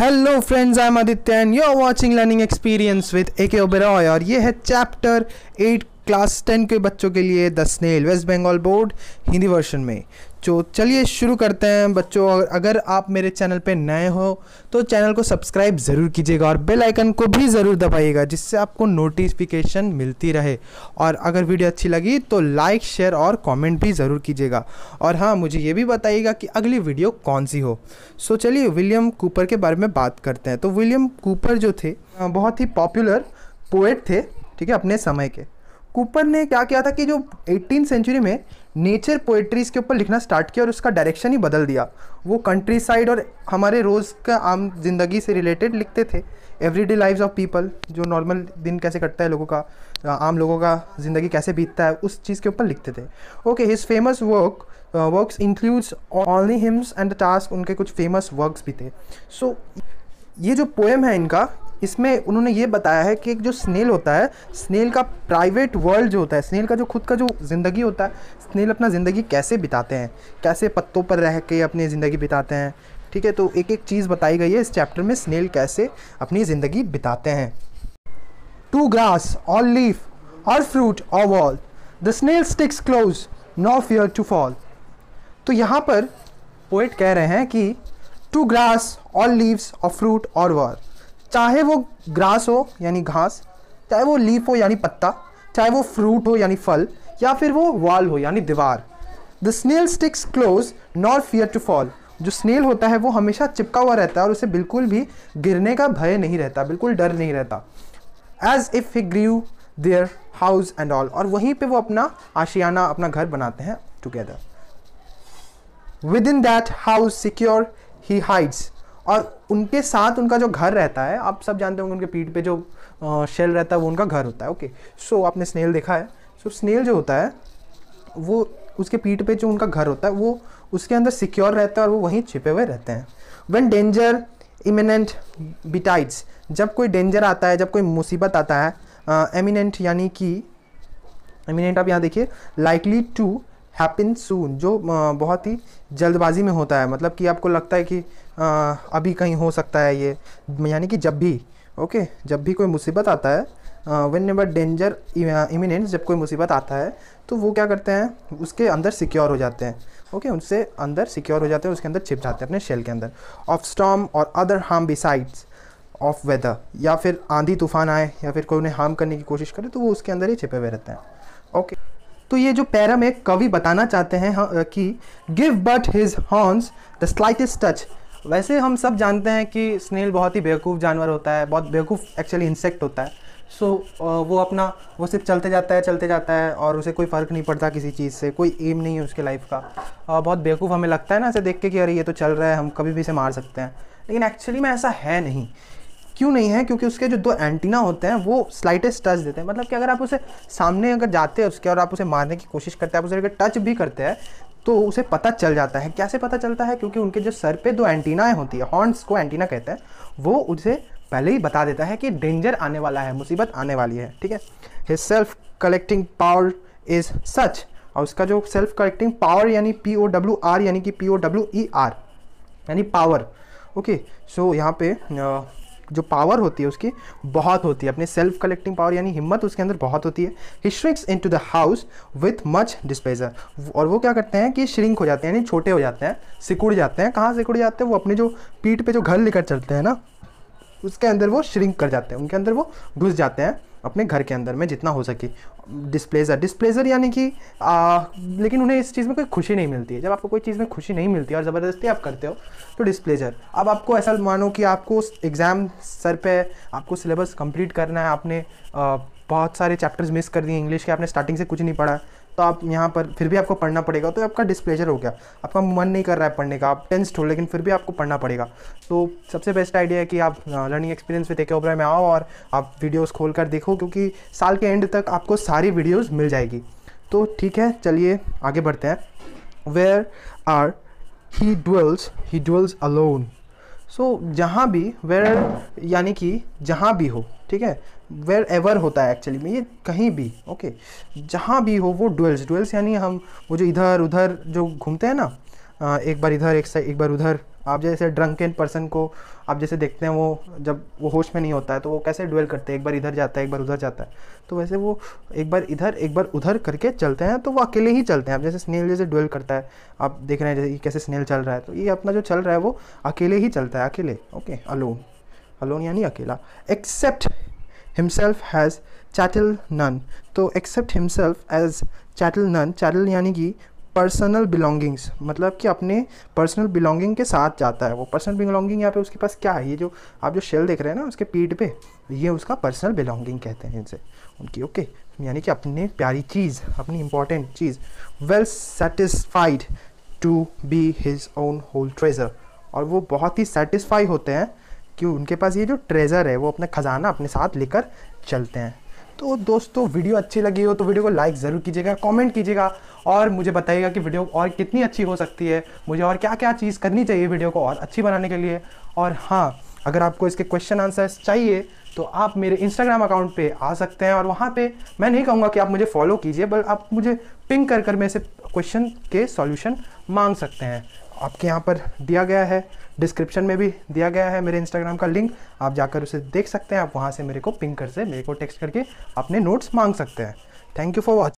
Hello friends I am Aditya and you are watching learning experience with A K Oberoi और ये है chapter eight class ten के बच्चों के लिए the snail West Bengal board Hindi version में तो चलिए शुरू करते हैं बच्चों अगर आप मेरे चैनल पे नए हो तो चैनल को सब्सक्राइब ज़रूर कीजिएगा और बेल आइकन को भी ज़रूर दबाइएगा जिससे आपको नोटिफिकेशन मिलती रहे और अगर वीडियो अच्छी लगी तो लाइक शेयर और कमेंट भी ज़रूर कीजिएगा और हाँ मुझे ये भी बताइएगा कि अगली वीडियो कौन सी हो सो चलिए विलियम कूपर के बारे में बात करते हैं तो विलियम कूपर जो थे बहुत ही पॉपुलर पोएट थे ठीक है अपने समय के कूपर ने क्या किया था कि जो एटीन सेंचुरी में नेचर पोएट्रीज़ के ऊपर लिखना स्टार्ट किया और उसका डायरेक्शन ही बदल दिया वो कंट्री साइड और हमारे रोज़ का आम जिंदगी से रिलेटेड लिखते थे एवरीडे लाइफ्स ऑफ पीपल जो नॉर्मल दिन कैसे कटता है लोगों का आम लोगों का ज़िंदगी कैसे बीतता है उस चीज़ के ऊपर लिखते थे okay his famous work work includes only hymns and task उनके कुछ फेमस वर्क्स भी थे सो so, ये जो पोएम है इनका इसमें उन्होंने ये बताया है कि एक जो स्नेल होता है स्नेल का प्राइवेट वर्ल्ड जो होता है स्नेल का जो खुद का जो ज़िंदगी होता है स्नेल अपना ज़िंदगी कैसे बिताते हैं कैसे पत्तों पर रह के अपनी ज़िंदगी बिताते हैं ठीक है तो एक एक चीज़ बताई गई है इस चैप्टर में स्नेल कैसे अपनी ज़िंदगी बिताते हैं टू ग्रास और लीफ और फ्रूट और wall the snail sticks close no fear to fall तो यहाँ पर पोइट कह रहे हैं कि टू ग्रास और लीव्स और फ्रूट और वॉल चाहे वो ग्रास हो यानी घास चाहे वो लीफ हो यानी पत्ता चाहे वो फ्रूट हो यानी फल या फिर वो वॉल हो यानी दीवार the snail sticks close not fear to fall जो स्नेल होता है वो हमेशा चिपका हुआ रहता है और उसे बिल्कुल भी गिरने का भय नहीं रहता बिल्कुल डर नहीं रहता as if he grew there house and all और वहीं पे वो अपना आशियाना अपना घर बनाते हैं together within that house secure he hides और उनके साथ उनका जो घर रहता है आप सब जानते होंगे उनके पीठ पे जो शेल रहता है वो उनका घर होता है ओके सो आपने स्नेल देखा है सो स्नेल जो होता है वो उसके पीठ पे जो उनका घर होता है वो उसके अंदर सिक्योर रहता है और वो वहीं छिपे हुए रहते हैं वेन डेंजर इमिनेंट बिटाइट्स जब कोई डेंजर आता है जब कोई मुसीबत आता है एमिनेंट यानी कि एमिनेंट आप यहाँ देखिए लाइकली टू हैपन सून जो बहुत ही जल्दबाजी में होता है मतलब कि आपको लगता है कि अभी कहीं हो सकता है ये यानी कि जब भी ओके जब भी कोई मुसीबत आता है वन एवर डेंजर इमिनेंट जब कोई मुसीबत आता है तो वो क्या करते हैं उसके अंदर सिक्योर हो जाते हैं ओके okay, उनसे अंदर सिक्योर हो जाते हैं उसके अंदर छिप जाते हैं अपने शेल के अंदर ऑफ स्टॉम और other harm besides of weather या फिर आंधी तूफान आए या फिर कोई उन्हें हार्म करने की कोशिश करे तो वो उसके अंदर ही छिपे हुए रहते हैं ओके okay. तो ये जो पैरा में कवि बताना चाहते हैं हाँ, कि give but his horns the slightest touch वैसे हम सब जानते हैं कि स्नेल बहुत ही बेवकूफ़ जानवर होता है बहुत बेवकूफ़ एक्चुअली इंसेक्ट होता है सो so, वो अपना वो सिर्फ चलते जाता है चलते जाता है और उसे कोई फ़र्क नहीं पड़ता किसी चीज़ से कोई एम नहीं है उसके लाइफ का बहुत बेवकूफ़ हमें लगता है ना ऐसे देख के कि अरे ये तो चल रहा है हम कभी भी इसे मार सकते हैं लेकिन एक्चुअली में ऐसा है नहीं क्यों नहीं है क्योंकि उसके जो दो एंटीना होते हैं वो स्लाइटेस्ट टच देते हैं मतलब कि अगर आप उसे सामने अगर जाते हैं उसके और आप उसे मारने की कोशिश करते हैं आप उसे अगर टच भी करते हैं तो उसे पता चल जाता है कैसे पता चलता है क्योंकि उनके जो सर पे दो एंटीनाएँ होती है हॉर्न्स को एंटीना कहते हैं वो उसे पहले ही बता देता है कि डेंजर आने वाला है मुसीबत आने वाली है ठीक है his self collecting power is such और उसका जो सेल्फ कलेक्टिंग पावर यानी पी ओ डब्ल्यू आर यानी कि P O W E R यानी पावर ओके सो यहाँ पे जो पावर होती है उसकी बहुत होती है अपनी सेल्फ कलेक्टिंग पावर यानी हिम्मत उसके अंदर बहुत होती है he shrinks into the house with much displeasure और वो क्या करते हैं कि श्रिंक हो जाते हैं यानी छोटे हो जाते हैं सिकुड़ जाते हैं कहाँ सिकुड़ जाते हैं वो अपने जो पीठ पे जो घर लेकर चलते हैं ना उसके अंदर वो श्रिंक कर जाते हैं उनके अंदर वो घुस जाते हैं अपने घर के अंदर में जितना हो सके डिस्प्लेजर डिस्प्लेजर यानी कि लेकिन उन्हें इस चीज़ में कोई खुशी नहीं मिलती है जब आपको कोई चीज़ में खुशी नहीं मिलती और ज़बरदस्ती आप करते हो तो डिस्प्लेजर अब आपको ऐसा मानो कि आपको एग्ज़ाम सर पे आपको सिलेबस कंप्लीट करना है आपने आ, बहुत सारे चैप्टर्स मिस कर दिए इंग्लिश के आपने स्टार्टिंग से कुछ नहीं पढ़ा तो आप यहाँ पर फिर भी आपको पढ़ना पड़ेगा तो आपका डिस्प्लेजर हो गया आपका मन नहीं कर रहा है पढ़ने का आप टेंस हो लेकिन फिर भी आपको पढ़ना पड़ेगा तो सबसे बेस्ट आइडिया है कि आप लर्निंग एक्सपीरियंस भी देखे ओबरा में आओ और आप वीडियोज़ खोल कर देखो क्योंकि साल के एंड तक आपको सारी वीडियोज़ मिल जाएगी तो ठीक है चलिए आगे बढ़ते हैं where are he dwells he dwells alone so so, जहाँ भी वेर यानी कि जहाँ भी हो ठीक है वेर एवर होता है एक्चुअली में ये कहीं भी ओके जहाँ भी हो वो डुअल्स डुअल्स यानी हम वो जो इधर उधर जो घूमते हैं ना एक बार इधर एक साइड एक बार उधर आप जैसे ड्रंक एन पर्सन को आप जैसे देखते हैं वो जब वो होश में नहीं होता है तो वो कैसे ड्वेल करते हैं एक बार इधर जाता है एक बार उधर जाता है तो वैसे वो एक बार इधर एक बार उधर करके चलते हैं तो वो अकेले ही चलते हैं आप जैसे स्नेल जैसे ड्वेल करता है आप देख रहे हैं जैसे कैसे स्नेल चल रहा है तो ये अपना जो चल रहा है वो अकेले ही चलता है अकेले ओके अलोन अलोन यानी अकेला except himself has chattel none तो except himself as chattel none chattel यानी कि पर्सनल बिलोंगिंग्स मतलब कि अपने पर्सनल बिलोंगिंग के साथ जाता है वो पर्सनल बिलोंगिंग यहाँ पे उसके पास क्या है ये जो आप जो शेल देख रहे हैं ना उसके पीठ पे ये उसका पर्सनल बिलोंगिंग कहते हैं इनसे उनकी ओके okay? यानी कि अपने प्यारी चीज़ अपनी इंपॉर्टेंट चीज़ well satisfied to be his own whole treasure और वो बहुत ही सेटिस्फाई होते हैं कि उनके पास ये जो ट्रेजर है वो अपना ख़जाना अपने साथ लेकर चलते हैं तो दोस्तों वीडियो अच्छी लगी हो तो वीडियो को लाइक ज़रूर कीजिएगा कमेंट कीजिएगा और मुझे बताइएगा कि वीडियो और कितनी अच्छी हो सकती है मुझे और क्या क्या चीज़ करनी चाहिए वीडियो को और अच्छी बनाने के लिए और हाँ अगर आपको इसके क्वेश्चन आंसर्स चाहिए तो आप मेरे इंस्टाग्राम अकाउंट पे आ सकते हैं और वहाँ पे मैं नहीं कहूँगा कि आप मुझे फॉलो कीजिए बट आप मुझे पिंक कर कर मेरे से क्वेश्चन के सॉल्यूशन मांग सकते हैं आपके यहाँ पर दिया गया है डिस्क्रिप्शन में भी दिया गया है मेरे इंस्टाग्राम का लिंक आप जाकर उसे देख सकते हैं आप वहाँ से मेरे को पिंक कर से मेरे को टेक्स्ट करके अपने नोट्स मांग सकते हैं थैंक यू फॉर वॉचिंग